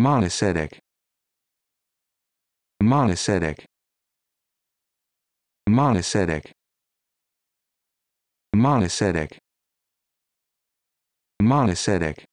monocytic monocytic monocytic monocytic monocytic